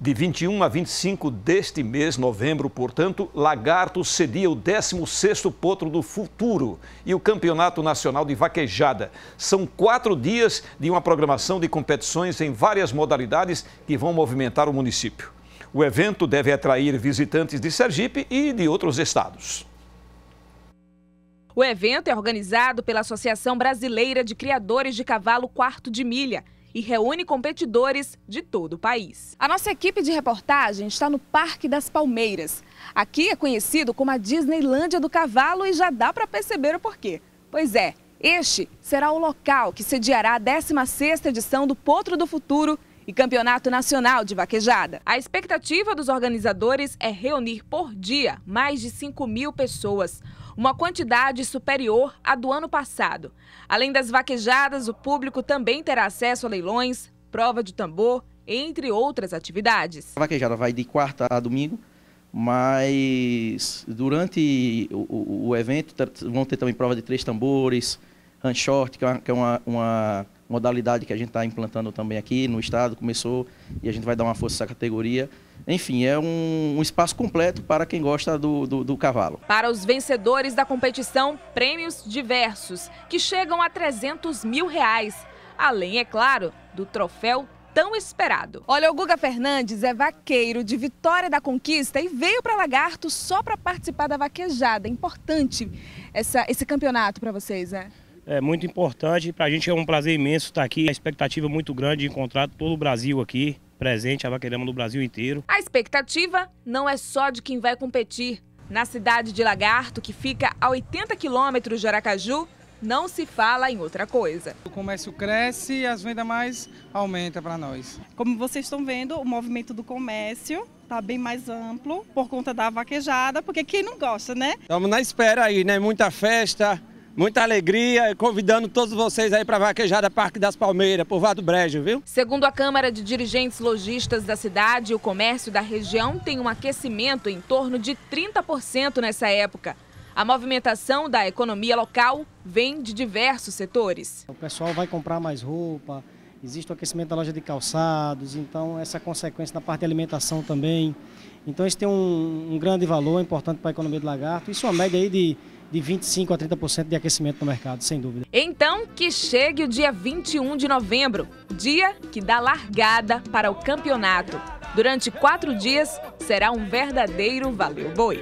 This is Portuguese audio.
De 21 a 25 deste mês, novembro, portanto, Lagarto cedia o 16º Potro do Futuro e o Campeonato Nacional de Vaquejada. São quatro dias de uma programação de competições em várias modalidades que vão movimentar o município. O evento deve atrair visitantes de Sergipe e de outros estados. O evento é organizado pela Associação Brasileira de Criadores de Cavalo Quarto de Milha, e reúne competidores de todo o país. A nossa equipe de reportagem está no Parque das Palmeiras. Aqui é conhecido como a Disneylândia do Cavalo e já dá para perceber o porquê. Pois é, este será o local que sediará a 16ª edição do Potro do Futuro e Campeonato Nacional de Vaquejada. A expectativa dos organizadores é reunir por dia mais de 5 mil pessoas uma quantidade superior à do ano passado. Além das vaquejadas, o público também terá acesso a leilões, prova de tambor, entre outras atividades. A vaquejada vai de quarta a domingo, mas durante o, o, o evento vão ter também prova de três tambores, hand short, que é uma, é uma modalidade que a gente está implantando também aqui no estado, começou e a gente vai dar uma força à categoria. Enfim, é um, um espaço completo para quem gosta do, do, do, cavalo. Para os vencedores da competição, prêmios diversos, que chegam a 300 mil reais. Além, é claro, do troféu tão esperado. Olha, o Guga Fernandes é vaqueiro de Vitória da Conquista e veio para Lagarto só para participar da vaquejada. Importante essa, esse campeonato para vocês, né? é muito importante. Para a gente é um prazer imenso estar aqui. A expectativa é muito grande de encontrar todo o Brasil aqui, presente, a vaquerama do Brasil inteiro. A expectativa não é só de quem vai competir. Na cidade de Lagarto, que fica a 80 quilômetros de Aracaju, não se fala em outra coisa. O comércio cresce e as vendas mais aumentam para nós. Como vocês estão vendo, o movimento do comércio está bem mais amplo por conta da vaquejada, porque quem não gosta, né? Estamos na espera aí, né? Muita festa, muita alegria, convidando todos vocês aí para a vaquejada Parque das Palmeiras, Povoado Brejo, viu? Segundo a Câmara de Dirigentes Lojistas da cidade, o comércio da região tem um aquecimento em torno de 30% nessa época. A movimentação da economia local vem de diversos setores. O pessoal vai comprar mais roupa, existe o aquecimento da loja de calçados, então essa consequência na parte de alimentação também. Então isso tem um, um grande valor, importante para a economia do lagarto. Isso é uma média aí de de 25% a 30% de aquecimento no mercado, sem dúvida. Então, que chegue o dia 21 de novembro, dia que dá largada para o campeonato. Durante quatro dias, será um verdadeiro Valeu Boi.